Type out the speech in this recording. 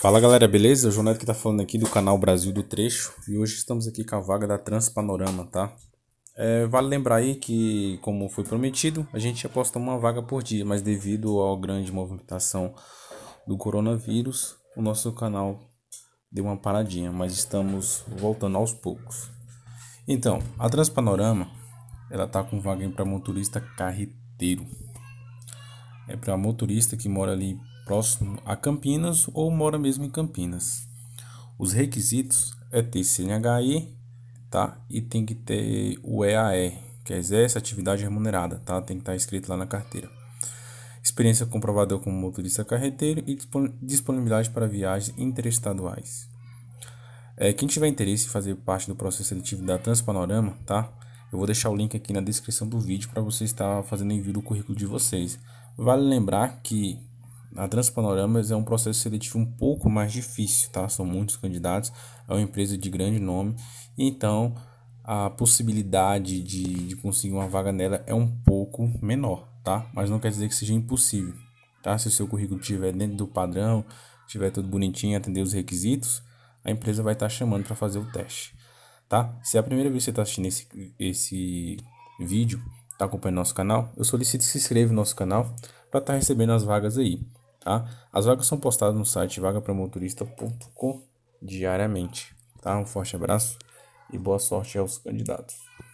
Fala galera, beleza? O João Neto que tá falando aqui do canal Brasil do Trecho e hoje estamos aqui com a vaga da Transpanorama, tá? É, vale lembrar aí que, como foi prometido, a gente aposta uma vaga por dia, mas devido à grande movimentação do coronavírus, o nosso canal deu uma paradinha, mas estamos voltando aos poucos. Então, a Transpanorama, ela tá com vaga para motorista carreteiro. É para motorista que mora ali próximo a Campinas ou mora mesmo em Campinas. Os requisitos é ter CNHI, tá? E tem que ter o EAR, que é essa atividade remunerada, tá? Tem que estar tá escrito lá na carteira. Experiência comprovada como motorista carreteiro e disponibilidade para viagens interestaduais. É, quem tiver interesse em fazer parte do processo seletivo da Transpanorama, tá? Eu vou deixar o link aqui na descrição do vídeo para você estar fazendo envio do currículo de vocês. Vale lembrar que a Transpanoramas é um processo seletivo um pouco mais difícil, tá? São muitos candidatos, é uma empresa de grande nome, então a possibilidade de, de conseguir uma vaga nela é um pouco menor, tá? Mas não quer dizer que seja impossível, tá? Se o seu currículo estiver dentro do padrão, estiver tudo bonitinho, atender os requisitos, a empresa vai estar tá chamando para fazer o teste, tá? Se é a primeira vez que você está assistindo esse, esse vídeo, está acompanhando nosso canal, eu solicito que se inscreva no nosso canal para estar tá recebendo as vagas aí tá? As vagas são postadas no site vagapromotorista.com diariamente, tá? Um forte abraço e boa sorte aos candidatos.